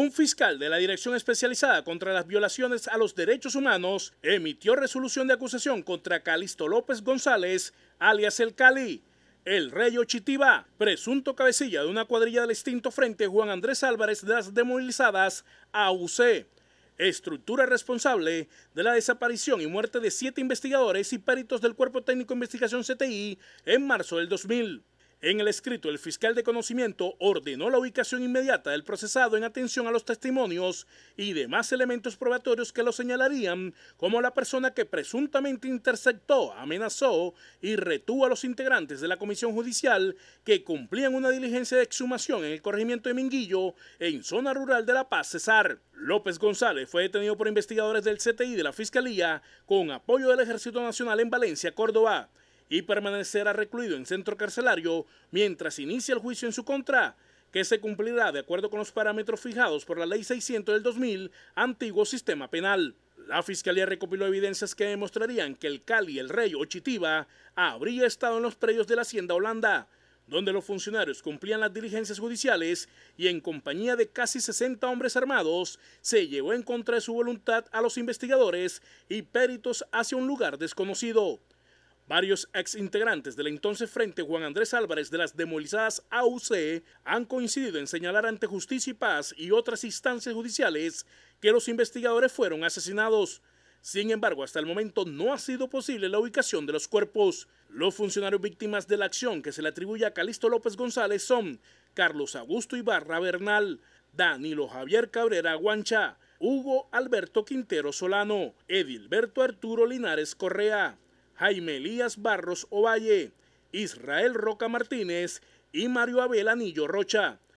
Un fiscal de la Dirección Especializada contra las Violaciones a los Derechos Humanos emitió resolución de acusación contra Calixto López González, alias el Cali, el rey Ochitiba, presunto cabecilla de una cuadrilla del extinto frente Juan Andrés Álvarez de las Demobilizadas, AUC, estructura responsable de la desaparición y muerte de siete investigadores y peritos del Cuerpo Técnico de Investigación CTI en marzo del 2000. En el escrito, el fiscal de conocimiento ordenó la ubicación inmediata del procesado en atención a los testimonios y demás elementos probatorios que lo señalarían como la persona que presuntamente interceptó, amenazó y retuvo a los integrantes de la comisión judicial que cumplían una diligencia de exhumación en el corregimiento de Minguillo, en zona rural de La Paz, Cesar. López González fue detenido por investigadores del CTI de la Fiscalía con apoyo del Ejército Nacional en Valencia, Córdoba y permanecerá recluido en centro carcelario mientras inicia el juicio en su contra, que se cumplirá de acuerdo con los parámetros fijados por la Ley 600 del 2000, antiguo sistema penal. La fiscalía recopiló evidencias que demostrarían que el Cali, el Rey Ochitiba, habría estado en los predios de la Hacienda Holanda, donde los funcionarios cumplían las diligencias judiciales y en compañía de casi 60 hombres armados, se llevó en contra de su voluntad a los investigadores y peritos hacia un lugar desconocido. Varios ex integrantes del entonces Frente Juan Andrés Álvarez de las demolizadas AUC han coincidido en señalar ante Justicia y Paz y otras instancias judiciales que los investigadores fueron asesinados. Sin embargo, hasta el momento no ha sido posible la ubicación de los cuerpos. Los funcionarios víctimas de la acción que se le atribuye a Calisto López González son Carlos Augusto Ibarra Bernal, Danilo Javier Cabrera Guancha, Hugo Alberto Quintero Solano, Edilberto Arturo Linares Correa, Jaime Elías Barros Ovalle, Israel Roca Martínez y Mario Abel Anillo Rocha.